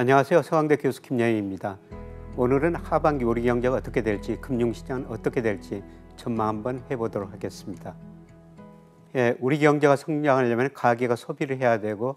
안녕하세요. 서강대 교수 김영희입니다. 오늘은 하반기 우리 경제가 어떻게 될지, 금융시장 어떻게 될지 전망 한번 해보도록 하겠습니다. 예, 우리 경제가 성장하려면 가게가 소비를 해야 되고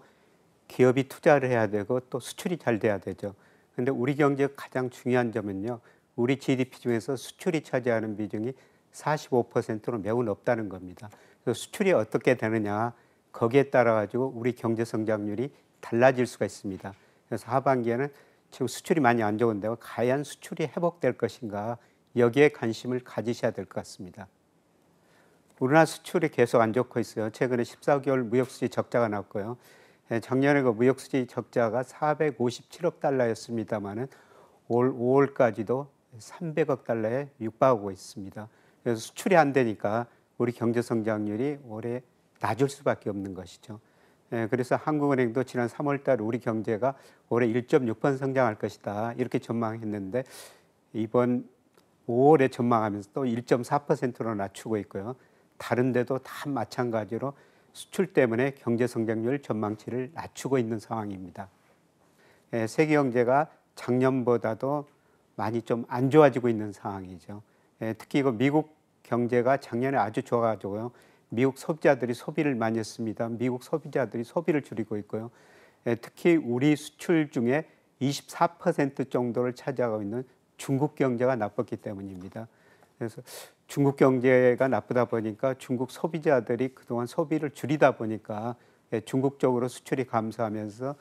기업이 투자를 해야 되고 또 수출이 잘 돼야 되죠. 근데 우리 경제 가장 중요한 점은요. 우리 GDP 중에서 수출이 차지하는 비중이 45%로 매우 높다는 겁니다. 그래서 수출이 어떻게 되느냐 거기에 따라 가지고 우리 경제 성장률이 달라질 수가 있습니다. 그래서 하반기에는 지금 수출이 많이 안 좋은데 요 과연 수출이 회복될 것인가 여기에 관심을 가지셔야 될 것 같습니다. 우리나라 수출이 계속 안 좋고 있어요. 최근에 14개월 무역수지 적자가 났고요. 예, 작년에 그 무역수지 적자가 457억 달러였습니다만은 올 5월까지도 300억 달러에 육박하고 있습니다. 그래서 수출이 안 되니까 우리 경제 성장률이 올해 낮을 수밖에 없는 것이죠. 예, 그래서 한국은행도 지난 3월달 우리 경제가 올해 1.6%번 성장할 것이다 이렇게 전망했는데 이번 5월에 전망하면서 또 1.4%로 낮추고 있고요. 다른데도 다 마찬가지로 수출 때문에 경제 성장률 전망치를 낮추고 있는 상황입니다. 예, 세계 경제가 작년보다도 많이 좀 안 좋아지고 있는 상황이죠. 예, 특히 이 미국 경제가 작년에 아주 좋아가지고요. 미국 소비자들이 소비를 많이 했습니다. 미국 소비자들이 소비를 줄이고 있고요. 예, 특히 우리 수출 중에 24% 정도를 차지하고 있는 중국 경제가 나빴기 때문입니다. 그래서 중국 경제가 나쁘다 보니까 중국 소비자들이 그동안 소비를 줄이다 보니까 예, 중국 쪽으로 수출이 감소하면서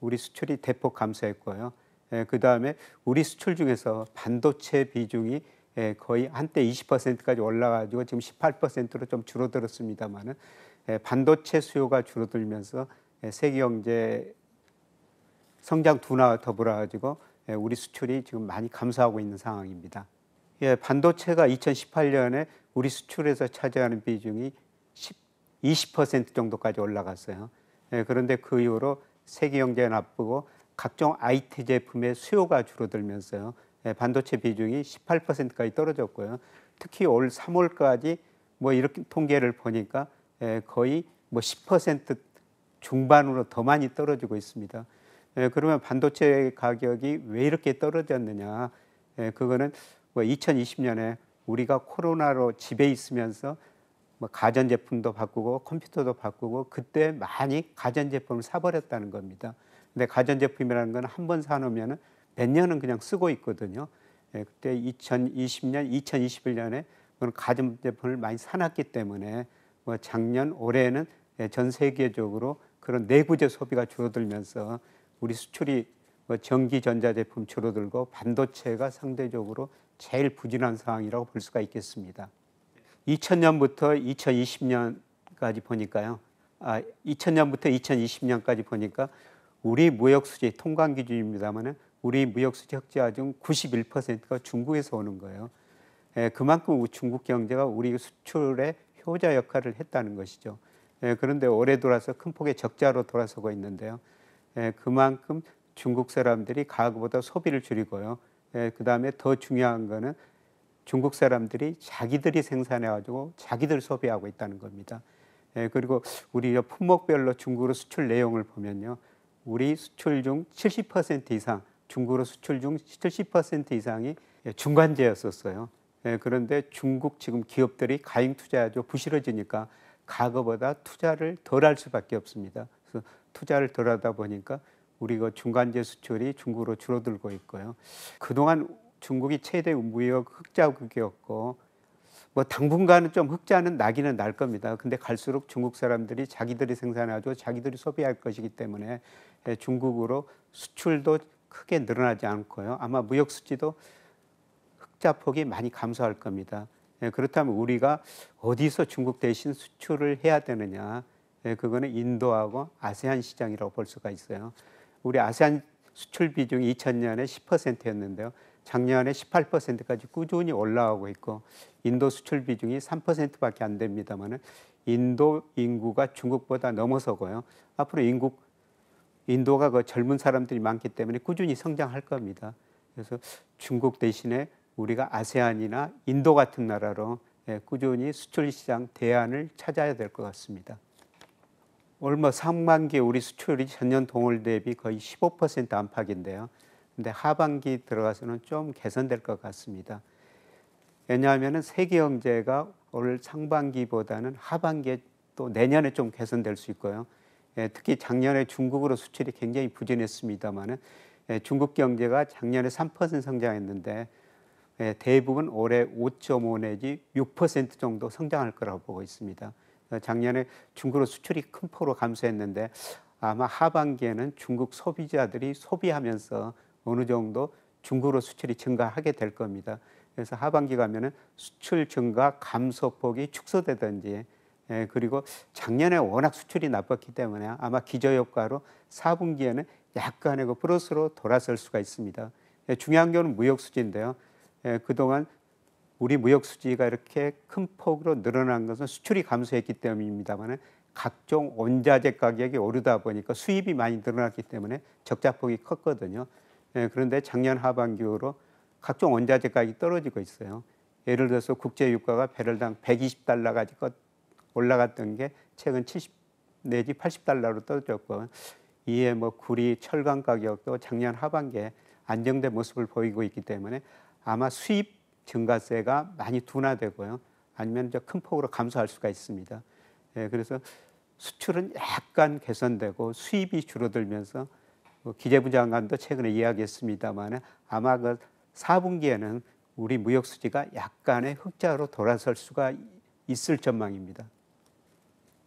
우리 수출이 대폭 감소했고요. 예, 그 다음에 우리 수출 중에서 반도체 비중이 예, 거의 한때 20%까지 올라가지고 지금 18%로 좀 줄어들었습니다만은 예, 반도체 수요가 줄어들면서 예, 세계 경제 성장 둔화와 더불어 가지고 예, 우리 수출이 지금 많이 감소하고 있는 상황입니다. 예, 반도체가 2018년에 우리 수출에서 차지하는 비중이 10, 20% 정도까지 올라갔어요. 예, 그런데 그 이후로 세계 경제 나쁘고 각종 IT 제품의 수요가 줄어들면서요. 예, 반도체 비중이 18%까지 떨어졌고요. 특히 올 3월까지 뭐 이렇게 통계를 보니까 예, 거의 뭐 10% 중반으로 더 많이 떨어지고 있습니다. 예, 그러면 반도체 가격이 왜 이렇게 떨어졌느냐? 그거는 뭐 2020년에 우리가 코로나로 집에 있으면서 뭐 가전 제품도 바꾸고 컴퓨터도 바꾸고 그때 많이 가전 제품을 사버렸다는 겁니다. 근데 가전 제품이라는 건 한 번 사놓으면은 몇 년은 그냥 쓰고 있거든요. 예, 그때 2020년, 2021년에 그런 가전제품을 많이 사놨기 때문에 뭐 작년, 올해는 예, 전 세계적으로 그런 내구재 소비가 줄어들면서 우리 수출이 뭐 전기 전자제품 줄어들고 반도체가 상대적으로 제일 부진한 상황이라고 볼 수가 있겠습니다. 2000년부터 2020년까지 보니까요. 아, 2000년부터 2020년까지 보니까 우리 무역 수지 통관 기준입니다만은 우리 무역수지 흑자 중 91%가 중국에서 오는 거예요. 예, 그만큼 중국 경제가 우리 수출의 효자 역할을 했다는 것이죠. 예, 그런데 올해 돌아서 큰 폭의 적자로 돌아서고 있는데요. 예, 그만큼 중국 사람들이 과거보다 소비를 줄이고요. 예, 그 다음에 더 중요한 거는 중국 사람들이 자기들이 생산해가지고 자기들 소비하고 있다는 겁니다. 예, 그리고 우리 품목별로 중국으로 수출 내용을 보면요. 우리 수출 중 70% 이상 중국으로 수출 중 70% 이상이 중간재였었어요. 예, 그런데 중국 지금 기업들이 가잉 투자도 부실해지니까 과거보다 투자를 덜 할 수밖에 없습니다. 그래서 투자를 덜 하다 보니까 우리가 중간재 수출이 중국으로 줄어들고 있고요. 그동안 중국이 최대 무역 흑자국이었고 뭐 당분간은 좀 흑자는 나기는 날 겁니다. 근데 갈수록 중국 사람들이 자기들이 생산하고 자기들이 소비할 것이기 때문에 예, 중국으로 수출도 크게 늘어나지 않고요. 아마 무역 수지도 흑자 폭이 많이 감소할 겁니다. 예, 그렇다면 우리가 어디서 중국 대신 수출을 해야 되느냐? 예, 그거는 인도하고 아세안 시장이라고 볼 수가 있어요. 우리 아세안 수출 비중이 2000년에 10%였는데요. 작년에 18%까지 꾸준히 올라오고 있고 인도 수출 비중이 3%밖에 안 됩니다만은 인도 인구가 중국보다 넘어서고요. 앞으로 인구 인도가 그 젊은 사람들이 많기 때문에 꾸준히 성장할 겁니다. 그래서 중국 대신에 우리가 아세안이나 인도 같은 나라로 예, 꾸준히 수출 시장 대안을 찾아야 될 것 같습니다. 얼마 3만기 우리 수출이 전년 동월 대비 거의 15% 안팎인데요. 근데 하반기 들어가서는 좀 개선될 것 같습니다. 왜냐하면 세계 경제가 올 상반기보다는 하반기에 또 내년에 좀 개선될 수 있고요. 예, 특히 작년에 중국으로 수출이 굉장히 부진했습니다만은 예, 중국 경제가 작년에 3% 성장했는데 예, 대부분 올해 5.5 내지 6% 정도 성장할 거라고 보고 있습니다. 작년에 중국으로 수출이 큰 폭으로 감소했는데 아마 하반기에는 중국 소비자들이 소비하면서 어느 정도 중국으로 수출이 증가하게 될 겁니다. 그래서 하반기 가면은 수출 증가 감소폭이 축소되든지 예, 그리고 작년에 워낙 수출이 나빴기 때문에 아마 기저효과로 4분기에는 약간의 그 플러스로 돌아설 수가 있습니다. 예, 중요한 거는 무역수지인데요. 예, 그동안 우리 무역수지가 이렇게 큰 폭으로 늘어난 것은 수출이 감소했기 때문입니다만 각종 원자재 가격이 오르다 보니까 수입이 많이 늘어났기 때문에 적자폭이 컸거든요. 예, 그런데 작년 하반기로 각종 원자재 가격이 떨어지고 있어요. 예를 들어서 국제 유가가 배럴당 120달러까지 올라갔던 게 최근 70 내지 80달러로 떨어졌고 이에 뭐 구리 철강 가격도 작년 하반기에 안정된 모습을 보이고 있기 때문에 아마 수입 증가세가 많이 둔화되고요. 아니면 큰 폭으로 감소할 수가 있습니다. 예, 그래서 수출은 약간 개선되고 수입이 줄어들면서 뭐 기재부 장관도 최근에 이야기했습니다만 아마 그 4분기에는 우리 무역 수지가 약간의 흑자로 돌아설 수가 있을 전망입니다.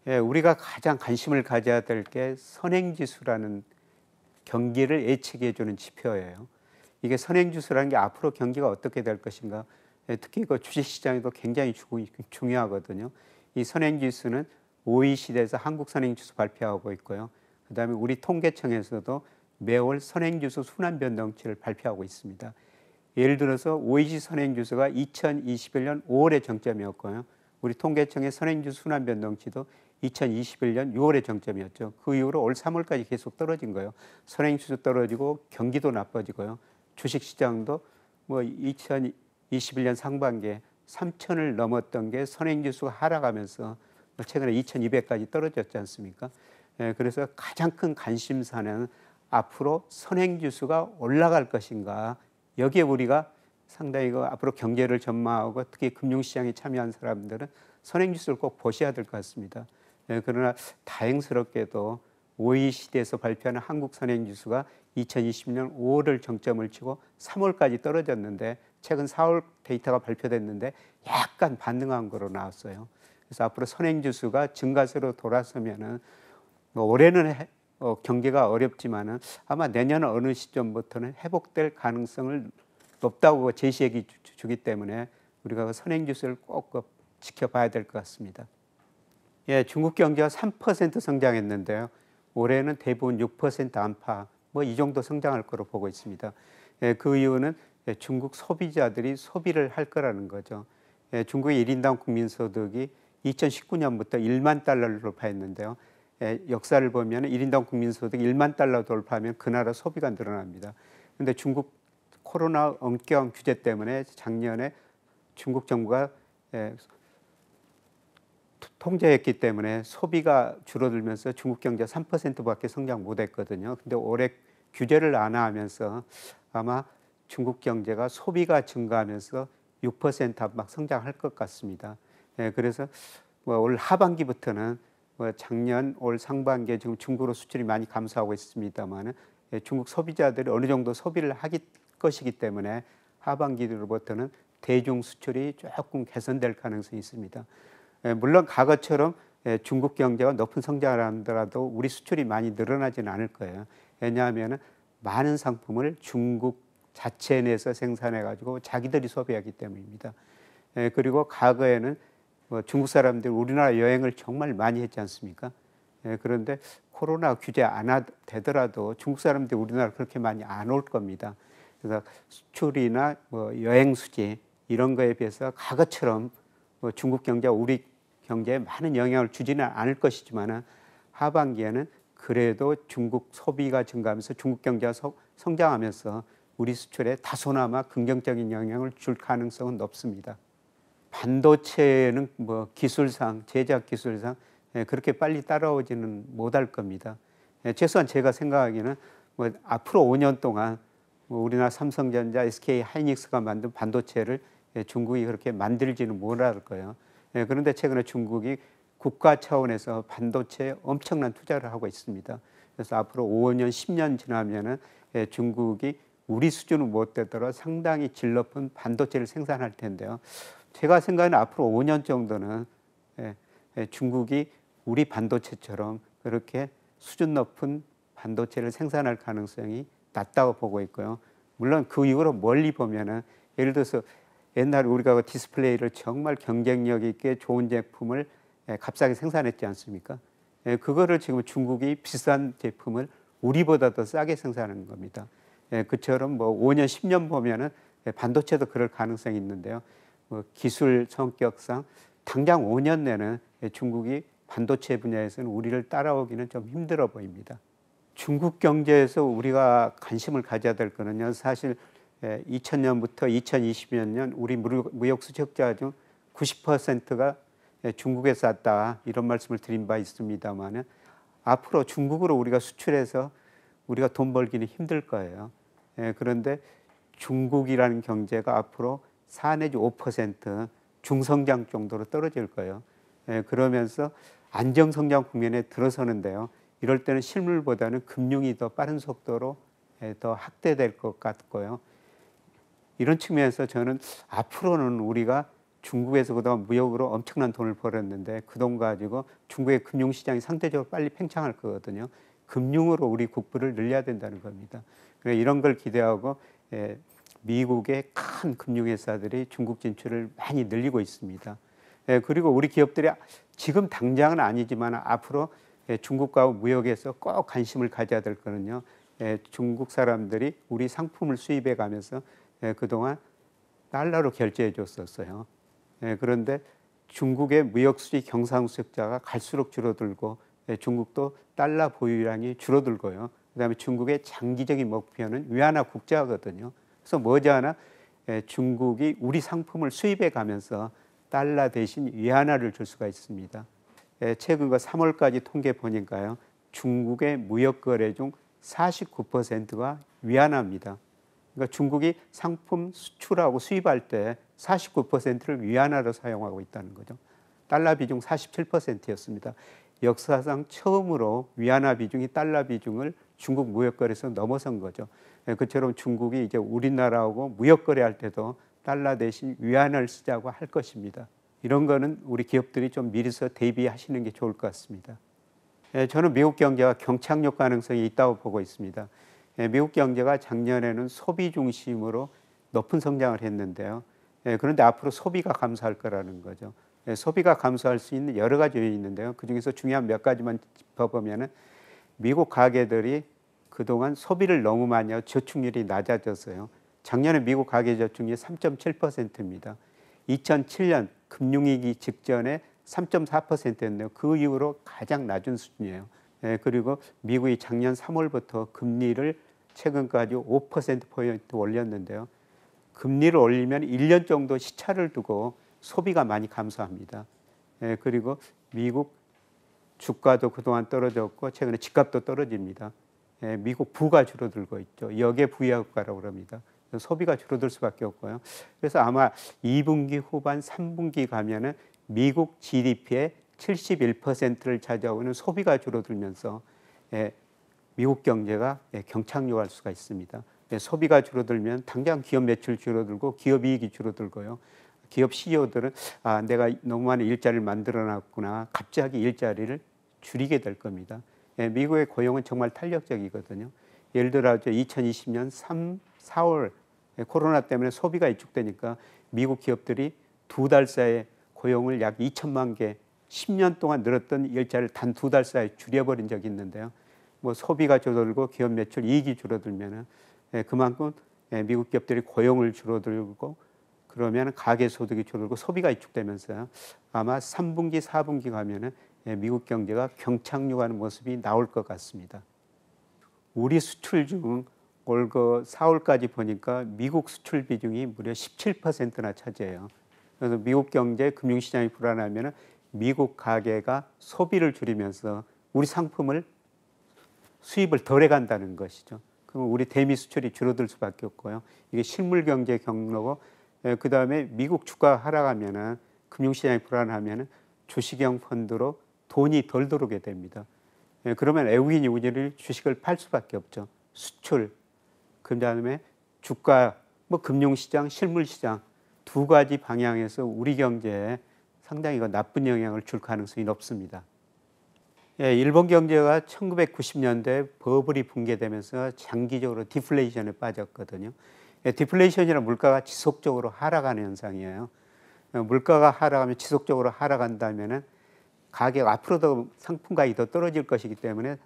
예, 우리가 가장 관심을 가져야 될 게 선행지수라는 경기를 예측해 주는 지표예요. 이게 선행지수라는 게 앞으로 경기가 어떻게 될 것인가 예, 특히 그 주식시장에도 굉장히 중요하거든요. 이 선행지수는 OECD에서 한국 선행지수 발표하고 있고요. 그 다음에 우리 통계청에서도 매월 선행지수 순환 변동치를 발표하고 있습니다. 예를 들어서 OECD 선행지수가 2021년 5월의 정점이었고요. 우리 통계청의 선행지수 순환 변동치도 2021년 6월의 정점이었죠. 그 이후로 올 3월까지 계속 떨어진 거예요. 선행지수 떨어지고 경기도 나빠지고요. 주식시장도 뭐 2021년 상반기에 3천을 넘었던 게 선행지수가 하락하면서 뭐 최근에 2,200까지 떨어졌지 않습니까? 예, 그래서 가장 큰 관심사는 앞으로 선행지수가 올라갈 것인가. 여기에 우리가 상당히 그 앞으로 경제를 전망하고 특히 금융시장에 참여한 사람들은 선행지수를 꼭 보셔야 될 것 같습니다. 예, 그러나 다행스럽게도 OECD에서 발표하는 한국 선행 지수가 2020년 5월을 정점을 치고 3월까지 떨어졌는데 최근 4월 데이터가 발표됐는데 약간 반등한 거로 나왔어요. 그래서 앞으로 선행 지수가 증가세로 돌아서면은 뭐 올해는 해, 어, 경기가 어렵지만은 아마 내년 어느 시점부터는 회복될 가능성을 높다고 제시해 주기 때문에 우리가 그 선행 지수를 꼭 지켜봐야 될 것 같습니다. 예, 중국 경제가 3% 성장했는데요. 올해는 대부분 6% 안팎, 뭐 이 정도 성장할 거로 보고 있습니다. 예, 그 이유는 예, 중국 소비자들이 소비를 할 거라는 거죠. 예, 중국의 1인당 국민소득이 2019년부터 1만 달러를 돌파했는데요. 예, 역사를 보면 1인당 국민소득 1만 달러 돌파하면 그 나라 소비가 늘어납니다. 그런데 중국 코로나 엄격 규제 때문에 작년에 중국 정부가 예, 통제했기 때문에 소비가 줄어들면서 중국 경제 3%밖에 성장 못했거든요. 근데 올해 규제를 안하면서 아마 중국 경제가 소비가 증가하면서 6%막 성장할 것 같습니다. 예, 그래서 뭐올 하반기부터는 뭐 작년 올 상반기에 지금 중국으로 수출이 많이 감소하고 있습니다만은 예, 중국 소비자들이 어느 정도 소비를 하기 것이기 때문에 하반기로부터는 대중 수출이 조금 개선될 가능성이 있습니다. 예, 물론 과거처럼 예, 중국 경제가 높은 성장을 하더라도 우리 수출이 많이 늘어나지는 않을 거예요. 왜냐하면 많은 상품을 중국 자체 내에서 생산해 가지고 자기들이 소비하기 때문입니다. 예, 그리고 과거에는 뭐 중국 사람들이 우리나라 여행을 정말 많이 했지 않습니까? 그런데 코로나 규제 안 되더라도 중국 사람들이 우리나라 그렇게 많이 안 올 겁니다. 그래서 수출이나 뭐 여행 수지 이런 거에 비해서 과거처럼 뭐 중국 경제가 우리 경제에 많은 영향을 주지는 않을 것이지만 하반기에는 그래도 중국 소비가 증가하면서 중국 경제가 성장하면서 우리 수출에 다소나마 긍정적인 영향을 줄 가능성은 높습니다. 반도체는 뭐 기술상 제작 기술상 예, 그렇게 빨리 따라오지는 못할 겁니다. 예, 최소한 제가 생각하기에는 뭐 앞으로 5년 동안 뭐 우리나라 삼성전자, SK 하이닉스가 만든 반도체를 예, 중국이 그렇게 만들지는 못할 거예요. 예, 그런데 최근에 중국이 국가 차원에서 반도체에 엄청난 투자를 하고 있습니다. 그래서 앞으로 5년, 10년 지나면은 예, 중국이 우리 수준은 못되더라 상당히 질 높은 반도체를 생산할 텐데요. 제가 생각하는 앞으로 5년 정도는 예, 중국이 우리 반도체처럼 그렇게 수준 높은 반도체를 생산할 가능성이 낮다고 보고 있고요. 물론 그 이후로 멀리 보면은 예를 들어서 옛날 우리가 그 디스플레이를 정말 경쟁력 있게 좋은 제품을 예, 값싸게 생산했지 않습니까? 예, 그거를 지금 중국이 비싼 제품을 우리보다 더 싸게 생산하는 겁니다. 예, 그처럼 뭐 5년, 10년 보면은 반도체도 그럴 가능성이 있는데요. 뭐 기술 성격상 당장 5년 내는 중국이 반도체 분야에서는 우리를 따라오기는 좀 힘들어 보입니다. 중국 경제에서 우리가 관심을 가져야 될 거는요, 사실 2000년부터 예, 2020년 우리 무역 수적자 중 90%가 예, 중국에서 다 이런 말씀을 드린 바 있습니다만은 앞으로 중국으로 우리가 수출해서 우리가 돈 벌기는 힘들 거예요. 예, 그런데 중국이라는 경제가 앞으로 4 내지 5% 중성장 정도로 떨어질 거예요. 그러면서 안정성장 국면에 들어서는데요. 이럴 때는 실물보다는 금융이 더 빠른 속도로 더 확대될 것 같고요. 이런 측면에서 저는 앞으로는 우리가 중국에서 그동안 무역으로 엄청난 돈을 벌었는데 그 돈 가지고 중국의 금융시장이 상대적으로 빨리 팽창할 거거든요. 금융으로 우리 국부를 늘려야 된다는 겁니다. 그래서 이런 걸 기대하고 예, 미국의 큰 금융회사들이 중국 진출을 많이 늘리고 있습니다. 예, 그리고 우리 기업들이 지금 당장은 아니지만 앞으로 예, 중국과 무역에서 꼭 관심을 가져야 될 거는요. 예, 중국 사람들이 우리 상품을 수입해 가면서 예, 그동안 달러로 결제해 줬었어요. 예, 그런데 중국의 무역수지 경상수역자가 갈수록 줄어들고 예, 중국도 달러 보유량이 줄어들고요. 그다음에 중국의 장기적인 목표는 위안화 국제화거든요. 그래서 머지않아 중국이 우리 상품을 수입해 가면서 달러 대신 위안화를 줄 수가 있습니다. 최근과 3월까지 통계 보니까요. 중국의 무역 거래 중 49%가 위안화입니다. 그러니까 중국이 상품 수출하고 수입할 때 49%를 위안화로 사용하고 있다는 거죠. 달러 비중 47%였습니다. 역사상 처음으로 위안화 비중이 달러 비중을 중국 무역거래에서 넘어선 거죠. 예, 그처럼 중국이 이제 우리나라하고 무역거래할 때도 달러 대신 위안을 쓰자고 할 것입니다. 이런 거는 우리 기업들이 좀 미리서 대비하시는 게 좋을 것 같습니다. 예, 저는 미국 경제와 경착륙 가능성이 있다고 보고 있습니다. 예, 미국 경제가 작년에는 소비 중심으로 높은 성장을 했는데요. 예, 그런데 앞으로 소비가 감소할 거라는 거죠. 예, 소비가 감소할 수 있는 여러 가지 요인이 있는데요. 그 중에서 중요한 몇 가지만 짚어보면은 미국 가게들이 그동안 소비를 너무 많이 하고 저축률이 낮아졌어요. 작년에 미국 가계 저축률이 3.7%입니다. 2007년 금융위기 직전에 3.4%였는데요. 그 이후로 가장 낮은 수준이에요. 예, 그리고 미국이 작년 3월부터 금리를 최근까지 5%포인트 올렸는데요. 금리를 올리면 1년 정도 시차를 두고 소비가 많이 감소합니다. 예, 그리고 미국 주가도 그동안 떨어졌고 최근에 집값도 떨어집니다. 예, 미국 부가 줄어들고 있죠. 역의 부유가라고 그니다 소비가 줄어들 수밖에 없고요. 그래서 아마 2분기 후반, 3분기 가면은 미국 GDP의 71%를 차지하고는 소비가 줄어들면서 예, 미국 경제가 예, 경착륙할 수가 있습니다. 예, 소비가 줄어들면 당장 기업 매출 줄어들고 기업 이익이 줄어들고요. 기업 CEO들은 아 내가 너무 많은 일자리를 만들어놨구나 갑자기 일자리를 줄이게 될 겁니다. 미국의 고용은 정말 탄력적이거든요. 예를 들어 2020년 3, 4월 코로나 때문에 소비가 위축되니까 미국 기업들이 두 달 사이에 고용을 약 2천만 개 10년 동안 늘었던 일자를 단 두 달 사이 줄여버린 적이 있는데요. 뭐 소비가 줄어들고 기업 매출 이익이 줄어들면은 예, 그만큼 예, 미국 기업들이 고용을 줄어들고 그러면 가계 소득이 줄어들고 소비가 위축되면서 아마 3분기, 4분기 가면은 예, 미국 경제가 경착륙하는 모습이 나올 것 같습니다. 우리 수출 중올그 4월까지 보니까 미국 수출 비중이 무려 17%나 차지해요. 그래서 미국 경제 금융시장이 불안하면 미국 가계가 소비를 줄이면서 우리 상품을 수입을 덜 해 간다는 것이죠. 그럼 우리 대미 수출이 줄어들 수밖에 없고요. 이게 실물 경제 경로고 예, 그 다음에 미국 주가 하락하면은 금융시장이 불안하면은 주식형 펀드로 돈이 덜 들어오게 됩니다. 예, 그러면 외국인이 우리 주식을 팔 수밖에 없죠. 수출, 그 다음에 주가, 뭐 금융시장, 실물시장 두 가지 방향에서 우리 경제에 상당히 나쁜 영향을 줄 가능성이 높습니다. 예, 일본 경제가 1990년대 버블이 붕괴되면서 장기적으로 디플레이션에 빠졌거든요. 예, 디플레이션이란 물가가 지속적으로 하락하는 현상이에요. 어, 물가가 하락하면 지속적으로 하락한다면 가격 앞으로도 상품가이더 떨어질 것이기 때문에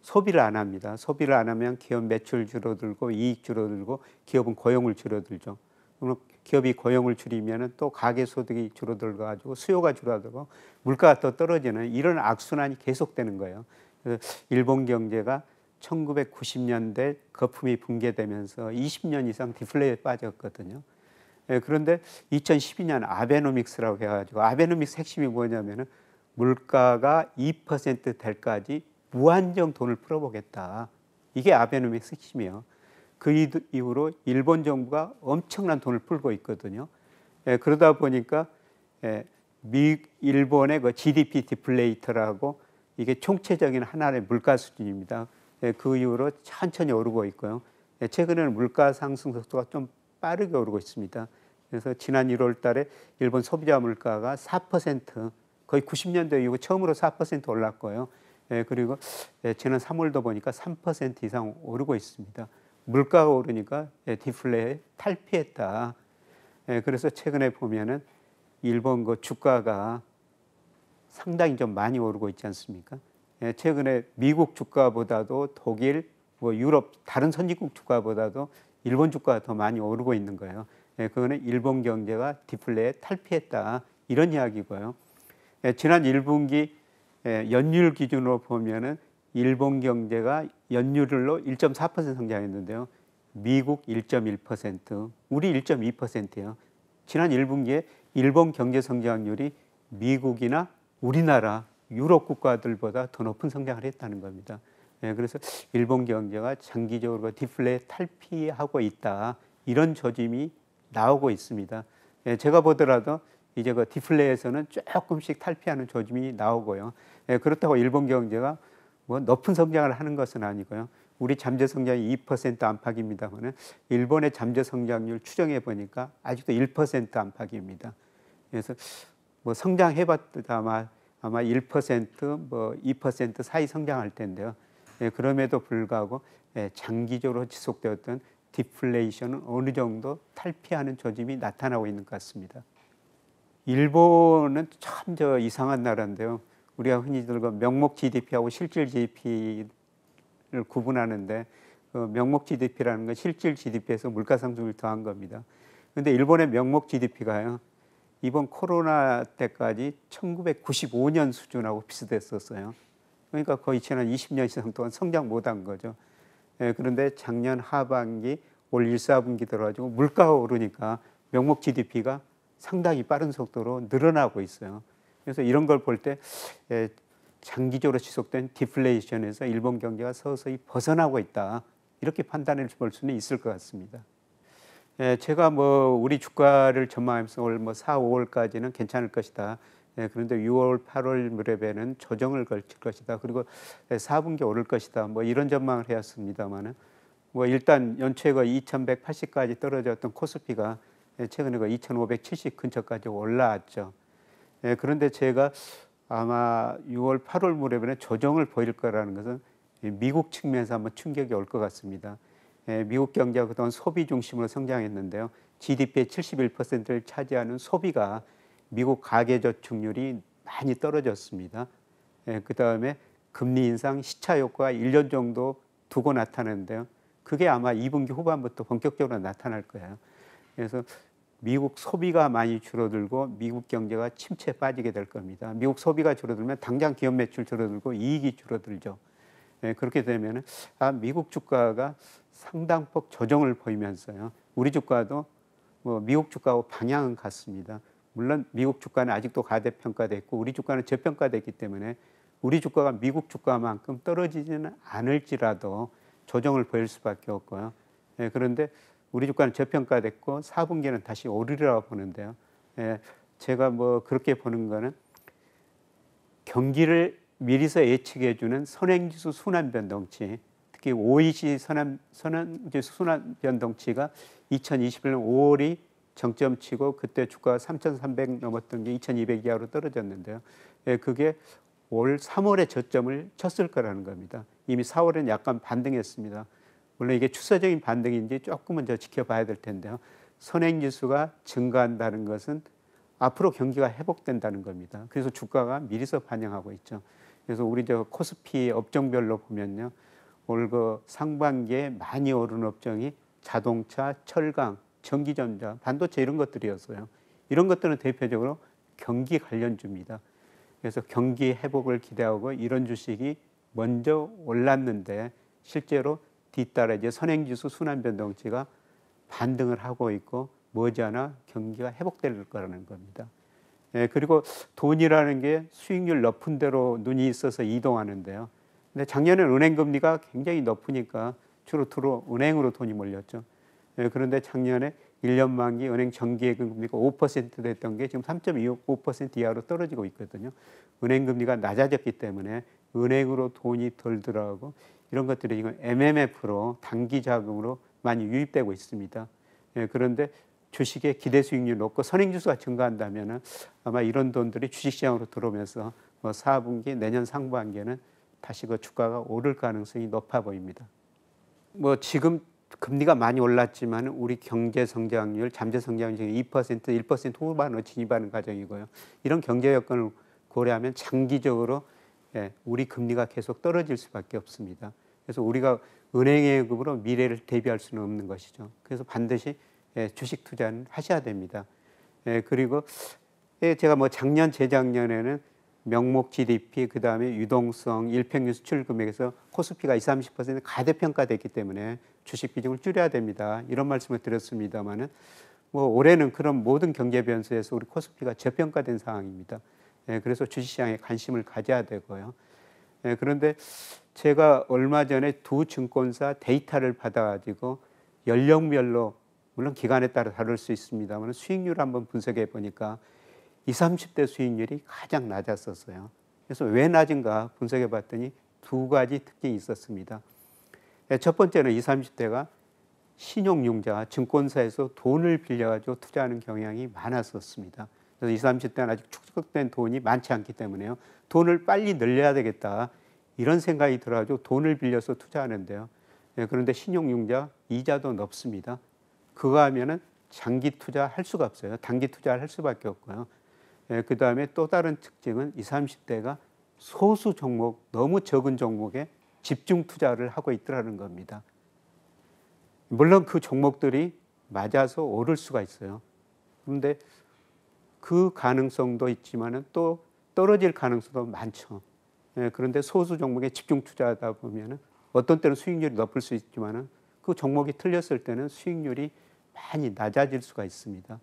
소비를 안 합니다. 소비를 안 하면 기업 매출 줄어들고 이익 줄어들고 기업은 고용을 줄어들죠. 그럼 기업이 고용을 줄이면또 가계 소득이 줄어들고 가지고 수요가 줄어들고 물가가 또 떨어지는 이런 악순환이 계속되는 거예요. 그래서 일본 경제가 1990년대 거품이 붕괴되면서 20년 이상 디플레에 이 빠졌거든요. 예, 그런데 2012년 아베노믹스라고 해가지고 아베노믹스 핵심이 뭐냐면은 물가가 2% 될까지 무한정 돈을 풀어보겠다. 이게 아베노믹스 핵심이에요. 그 이후로 일본 정부가 엄청난 돈을 풀고 있거든요. 예, 그러다 보니까 예, 미 일본의 그 GDP 디플레이터라고 이게 총체적인 하나의 물가 수준입니다. 예, 그 이후로 천천히 오르고 있고요. 예, 최근에는 물가 상승 속도가 좀 빠르게 오르고 있습니다. 그래서 지난 1월 달에 일본 소비자 물가가 4% 거의 90년대 이후 처음으로 4% 올랐고요. 예, 그리고 예, 지난 3월도 보니까 3% 이상 오르고 있습니다. 물가가 오르니까 예, 디플레 에 탈피했다. 예, 그래서 최근에 보면은 일본 그 주가가 상당히 좀 많이 오르고 있지 않습니까? 예, 최근에 미국 주가보다도 독일, 뭐 유럽 다른 선진국 주가보다도 일본 주가가 더 많이 오르고 있는 거예요. 그거는 일본 경제가 디플레에 탈피했다 이런 이야기고요. 지난 1분기 연율 기준으로 보면은 일본 경제가 연율로 1.4% 성장했는데요. 미국 1.1%, 우리 1.2%예요. 지난 1분기에 일본 경제 성장률이 미국이나 우리나라 유럽 국가들보다 더 높은 성장을 했다는 겁니다. 예, 그래서 일본 경제가 장기적으로 디플레 탈피하고 있다 이런 조짐이 나오고 있습니다. 예, 제가 보더라도 이제 그 디플레에서는 조금씩 탈피하는 조짐이 나오고요. 예, 그렇다고 일본 경제가 뭐 높은 성장을 하는 것은 아니고요. 우리 잠재 성장이 2% 안팎입니다만은 일본의 잠재 성장률 추정해 보니까 아직도 1% 안팎입니다. 그래서 뭐성장해봤다 아마 아마 1%뭐 2% 사이 성장할 텐데요. 예, 그럼에도 불구하고 예, 장기적으로 지속되었던 디플레이션은 어느 정도 탈피하는 조짐이 나타나고 있는 것 같습니다. 일본은 참 저 이상한 나라인데요. 우리가 흔히 들고 명목 GDP하고 실질 GDP를 구분하는데 그 명목 GDP라는 건 실질 GDP에서 물가상승률 더한 겁니다. 근데 일본의 명목 GDP가요. 이번 코로나 때까지 1995년 수준하고 비슷했었어요. 그러니까 거의 지난 20년 이상 동안 성장 못한 거죠. 예, 그런데 작년 하반기 올 1, 4분기 들어가지고 물가가 오르니까 명목 GDP가 상당히 빠른 속도로 늘어나고 있어요. 그래서 이런 걸 볼때 예, 장기적으로 지속된 디플레이션에서 일본 경제가 서서히 벗어나고 있다 이렇게 판단해 볼 수는 있을 것 같습니다. 예, 제가 뭐 우리 주가를 전망하면서 올뭐 4, 5월까지는 괜찮을 것이다. 예, 그런데 6월, 8월 무렵에는 조정을 걸칠 것이다. 그리고 4분기 오를 것이다. 뭐 이런 전망을 해왔습니다만은 뭐 일단 연초에가 2,180까지 떨어졌던 코스피가 최근에 가2,570 근처까지 올라왔죠. 예, 그런데 제가 아마 6월, 8월 무렵에 조정을 보일 거라는 것은 미국 측면에서 한번 충격이 올 것 같습니다. 예, 미국 경제가 그동안 소비 중심으로 성장했는데요. GDP의 71%를 차지하는 소비가 미국 가계저축률이 많이 떨어졌습니다. 예, 그 다음에 금리 인상 시차 효과 1년 정도 두고 나타나는데요. 그게 아마 2분기 후반부터 본격적으로 나타날 거예요. 그래서 미국 소비가 많이 줄어들고 미국 경제가 침체에 빠지게 될 겁니다. 미국 소비가 줄어들면 당장 기업 매출 줄어들고 이익이 줄어들죠. 네, 그렇게 되면 아, 미국 주가가 상당폭 조정을 보이면서요. 우리 주가도 뭐 미국 주가하고 방향은 같습니다. 물론 미국 주가는 아직도 가대평가돼 고 우리 주가는 저평가됐기 때문에 우리 주가가 미국 주가만큼 떨어지지는 않을지라도 조정을 보일 수밖에 없고요. 네, 그런데 우리 주가는 저평가됐고 4분기는 다시 오르리라고 보는데요. 예, 제가 뭐 그렇게 보는 거는 경기를 미리서 예측해 주는 선행지수 순환 변동치 특히 o e c 선한, 선행지수 순환 변동치가 2021년 5월이 정점치고 그때 주가 3,300 넘었던 게 2,200 이하로 떨어졌는데요. 예, 그게 올 3월에 저점을 쳤을 거라는 겁니다. 이미 4월엔 약간 반등했습니다. 물론 이게 추세적인 반등인지 조금은 더 지켜봐야 될 텐데요. 선행 지수가 증가한다는 것은 앞으로 경기가 회복된다는 겁니다. 그래서 주가가 미리서 반영하고 있죠. 그래서 우리 저 코스피 업종별로 보면요. 올그 상반기에 많이 오른 업종이 자동차, 철강, 전기전자, 반도체 이런 것들이었어요. 이런 것들은 대표적으로 경기 관련주입니다. 그래서 경기 회복을 기대하고 이런 주식이 먼저 올랐는데 실제로 뒤따라 이제 선행지수 순환변동치가 반등을 하고 있고 머지않아 경기가 회복될 거라는 겁니다. 예, 그리고 돈이라는 게 수익률 높은 대로 눈이 있어서 이동하는데요. 근데 작년에 은행 금리가 굉장히 높으니까 주로 들어 은행으로 돈이 몰렸죠. 예, 그런데 작년에 1년 만기 은행 정기예금 금리가 5% 됐던 게 지금 3.25% 이하로 떨어지고 있거든요. 은행 금리가 낮아졌기 때문에 은행으로 돈이 덜 들어가고 이런 것들이 지금 MMF로 단기 자금으로 많이 유입되고 있습니다. 예, 그런데 주식의 기대 수익률 높고 선행지수가 증가한다면 아마 이런 돈들이 주식시장으로 들어오면서 뭐 4분기 내년 상반기에는 다시 그 주가가 오를 가능성이 높아 보입니다. 뭐 지금 금리가 많이 올랐지만 우리 경제 성장률, 잠재 성장률 2% 1% 후반으로 진입하는 과정이고요. 이런 경제 여건을 고려하면 장기적으로 예, 우리 금리가 계속 떨어질 수밖에 없습니다. 그래서 우리가 은행의 급으로 미래를 대비할 수는 없는 것이죠. 그래서 반드시 예, 주식 투자는 하셔야 됩니다. 예, 그리고 예, 제가 뭐 작년 재작년에는 명목 GDP 그다음에 유동성 일평균 수출 금액에서 코스피가 20, 30% 가대평가됐기 때문에 주식 비중을 줄여야 됩니다. 이런 말씀을 드렸습니다마는 뭐 올해는 그런 모든 경제 변수에서 우리 코스피가 저평가된 상황입니다. 그래서 주식시장에 관심을 가져야 되고요. 예, 그런데 제가 얼마 전에 두 증권사 데이터를 받아가지고 연령별로 물론 기간에 따라 다를 수 있습니다만 수익률 한번 분석해 보니까 20, 30대 수익률이 가장 낮았었어요. 그래서 왜 낮은가 분석해 봤더니 두 가지 특징이 있었습니다. 예, 첫 번째는 20, 30대가 신용융자, 증권사에서 돈을 빌려가지고 투자하는 경향이 많았었습니다. 그래서 20, 30대는 아직 축적된 돈이 많지 않기 때문에요. 돈을 빨리 늘려야 되겠다. 이런 생각이 들어가지고 돈을 빌려서 투자하는데요. 예, 그런데 신용융자 이자도 높습니다. 그거 하면은 장기 투자 할 수가 없어요. 단기 투자를 할 수밖에 없고요. 예, 그 다음에 또 다른 특징은 20, 30대가 소수 종목, 너무 적은 종목에 집중 투자를 하고 있더라는 겁니다. 물론 그 종목들이 맞아서 오를 수가 있어요. 그런데 그 가능성도 있지만또 떨어질 가능성도 많죠. 예, 그런데 소수 종목에 집중 투자하다 보면 어떤 때는 수익률이 높을 수있지만그 종목이 틀렸을 때는 수익률이 많이 낮아질 수가 있습니다.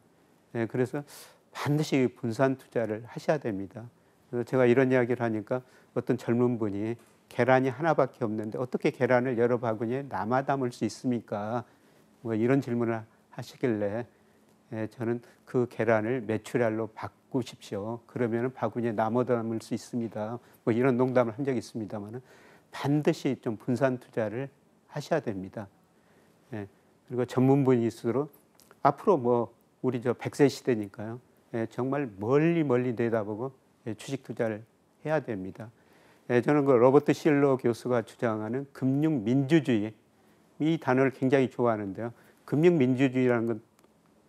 예, 그래서 반드시 분산 투자를 하셔야 됩니다. 그래서 제가 이런 이야기를 하니까 어떤 젊은 분이 계란이 하나밖에 없는데 어떻게 계란을 여러 바구니에 남아 담을 수 있습니까? 뭐 이런 질문을 하시길래 예, 저는 그 계란을 메추리알로 바꾸십시오. 그러면 바구니에 남아담을 수 있습니다. 뭐 이런 농담을 한 적이 있습니다만 반드시 좀 분산 투자를 하셔야 됩니다. 예, 그리고 전문분일수록 앞으로 뭐 우리 저 100세 시대니까요. 예, 정말 멀리 멀리 내다보고 예, 주식 투자를 해야 됩니다. 예, 저는 그 로버트 실러 교수가 주장하는 금융 민주주의 이 단어를 굉장히 좋아하는데요. 금융 민주주의라는 건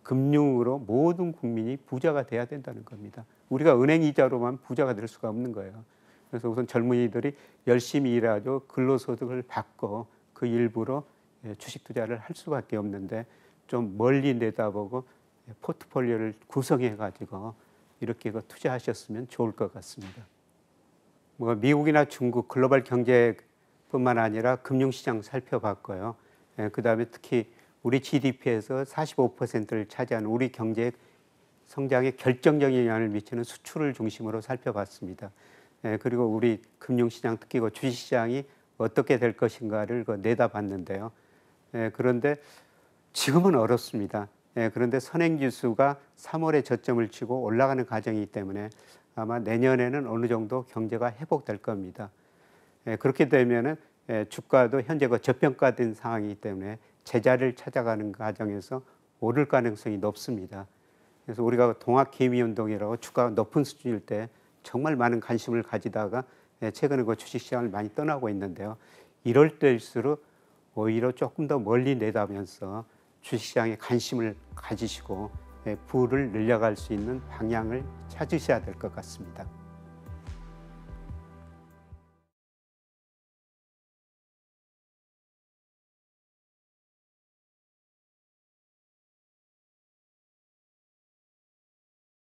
금융으로 모든 국민이 부자가 돼야 된다는 겁니다. 우리가 은행 이자로만 부자가 될 수가 없는 거예요. 그래서 우선 젊은이들이 열심히 일하죠. 근로소득을 받고 그 일부로 예, 주식 투자를 할 수밖에 없는데 좀 멀리 내다보고 예, 포트폴리오를 구성해 가지고 이렇게 그 투자하셨으면 좋을 것 같습니다. 뭐 미국이나 중국 글로벌 경제뿐만 아니라 금융시장 살펴봤고요. 예, 그 다음에 특히 우리 GDP에서 45%를 차지한 우리 경제 성장에 결정적인 영향을 미치는 수출을 중심으로 살펴봤습니다. 예, 그리고 우리 금융시장 특히 그 주식시장이 어떻게 될 것인가를 그 내다봤는데요. 예, 그런데 지금은 어렵습니다. 예, 그런데 선행지수가 3월에 저점을 치고 올라가는 과정이기 때문에 아마 내년에는 어느 정도 경제가 회복될 겁니다. 예, 그렇게 되면은 예, 주가도 현재 그 저평가된 상황이기 때문에 제자를 찾아가는 과정에서 오를 가능성이 높습니다. 그래서 우리가 동학개미 운동이라고 주가 높은 수준일 때 정말 많은 관심을 가지다가 예, 최근에 그 주식시장을 많이 떠나고 있는데요. 이럴 때일수록 오히려 조금 더 멀리 내다면서 주식시장에 관심을 가지시고 예, 부를 늘려갈 수 있는 방향을 찾으셔야 될 것 같습니다.